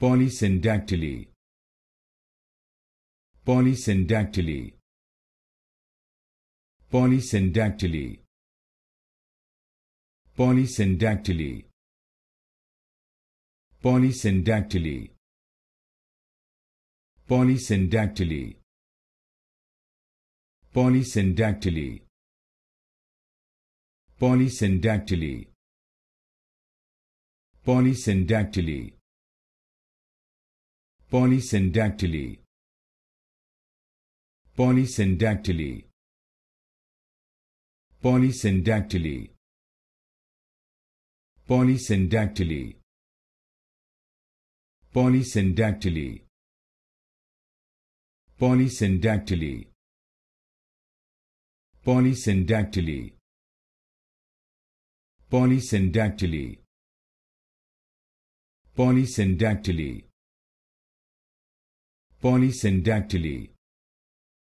polysynodactyly polysynodactyly polysynodactyly polysynodactyly polysynodactyly polysynodactyly polysynodactyly polysynodactyly polysynodactyly polyssyndactyly polyssyndactyly polyssyndactyly polyssyndactyly polyssyndactyly polyssyndactyly polyssyndactyly polyssyndactyly polyssyndactyly polysynodactyly